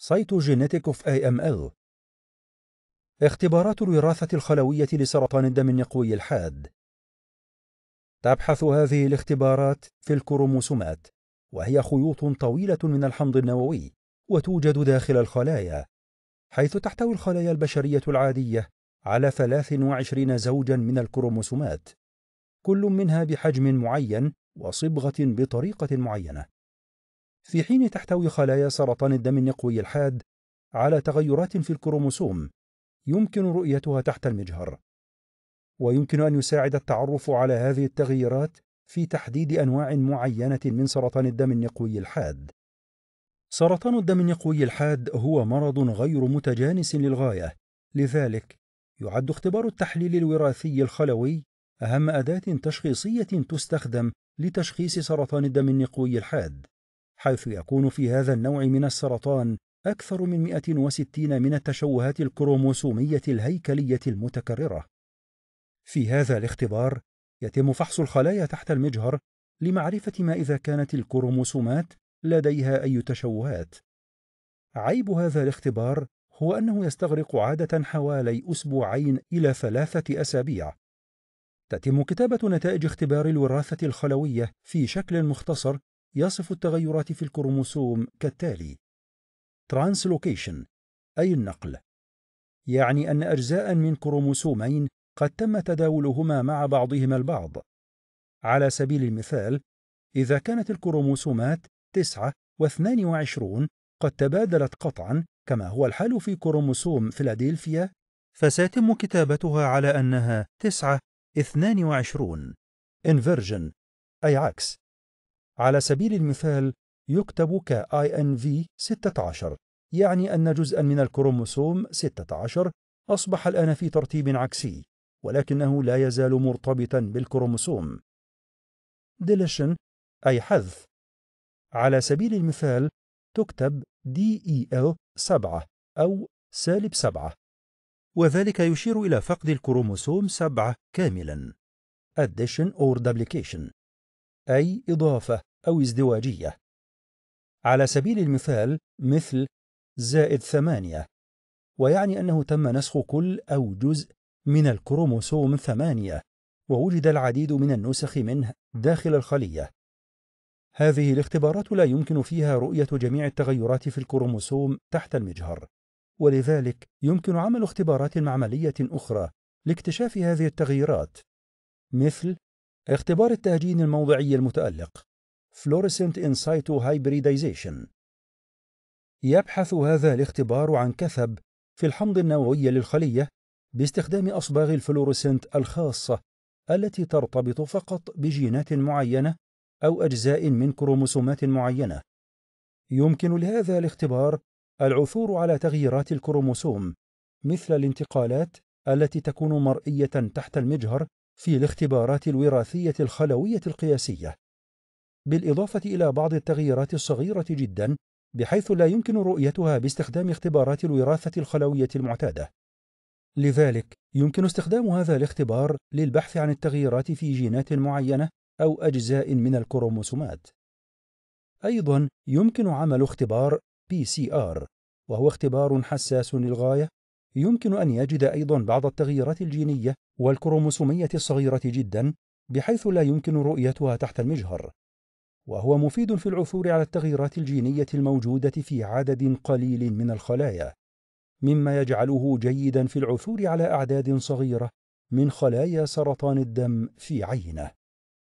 سيتوجينيتيك اوف اي ام ال اختبارات الوراثة الخلوية لسرطان الدم النقوي الحاد تبحث هذه الاختبارات في الكروموسومات وهي خيوط طويلة من الحمض النووي وتوجد داخل الخلايا حيث تحتوي الخلايا البشرية العادية على 23 زوجا من الكروموسومات كل منها بحجم معين وصبغة بطريقة معينة في حين تحتوي خلايا سرطان الدم النقوي الحاد على تغيرات في الكروموسوم يمكن رؤيتها تحت المجهر ويمكن أن يساعد التعرف على هذه التغييرات في تحديد أنواع معينة من سرطان الدم النقوي الحاد سرطان الدم النقوي الحاد هو مرض غير متجانس للغاية لذلك يعد اختبار التحليل الوراثي الخلوي أهم أداة تشخيصية تستخدم لتشخيص سرطان الدم النقوي الحاد حيث يكون في هذا النوع من السرطان أكثر من 160 من التشوهات الكروموسومية الهيكلية المتكررة. في هذا الاختبار يتم فحص الخلايا تحت المجهر لمعرفة ما إذا كانت الكروموسومات لديها أي تشوهات. عيب هذا الاختبار هو أنه يستغرق عادة حوالي أسبوعين إلى ثلاثة أسابيع. تتم كتابة نتائج اختبار الوراثة الخلوية في شكل مختصر يصف التغيرات في الكروموسوم كالتالي: ترانسلوكيشن أي النقل، يعني أن أجزاء من كروموسومين قد تم تداولهما مع بعضهما البعض. على سبيل المثال، إذا كانت الكروموسومات 9 و22 قد تبادلت قطعًا كما هو الحال في كروموسوم فيلادلفيا، فسيتم كتابتها على أنها 9 22 inversion أي عكس على سبيل المثال يكتب كـ INV 16 يعني أن جزءا من الكروموسوم 16 أصبح الآن في ترتيب عكسي ولكنه لا يزال مرتبطا بالكروموسوم deletion أي حذف على سبيل المثال تكتب DEL 7 أو سالب 7 وذلك يشير إلى فقد الكروموسوم 7 كاملا addition or duplication أي إضافة أو ازدواجية على سبيل المثال مثل زائد ثمانية ويعني أنه تم نسخ كل أو جزء من الكروموسوم ثمانية ووجد العديد من النسخ منه داخل الخلية هذه الاختبارات لا يمكن فيها رؤية جميع التغيرات في الكروموسوم تحت المجهر ولذلك يمكن عمل اختبارات معملية أخرى لاكتشاف هذه التغييرات مثل اختبار التهجين الموضعي المتألق Fluorescent in situ hybridization يبحث هذا الاختبار عن كثب في الحمض النووي للخلية باستخدام أصباغ الفلورسنت الخاصة التي ترتبط فقط بجينات معينة أو أجزاء من كروموسومات معينة. يمكن لهذا الاختبار العثور على تغييرات الكروموسوم مثل الانتقالات التي تكون مرئية تحت المجهر في الاختبارات الوراثية الخلوية القياسية، بالإضافة إلى بعض التغييرات الصغيرة جدا بحيث لا يمكن رؤيتها باستخدام اختبارات الوراثة الخلوية المعتادة. لذلك يمكن استخدام هذا الاختبار للبحث عن التغييرات في جينات معينة أو أجزاء من الكروموسومات. أيضا يمكن عمل اختبار PCR وهو اختبار حساس للغاية يمكن أن يجد أيضا بعض التغييرات الجينية والكروموسومية الصغيرة جدا بحيث لا يمكن رؤيتها تحت المجهر وهو مفيد في العثور على التغييرات الجينية الموجودة في عدد قليل من الخلايا مما يجعله جيدا في العثور على أعداد صغيرة من خلايا سرطان الدم في عينه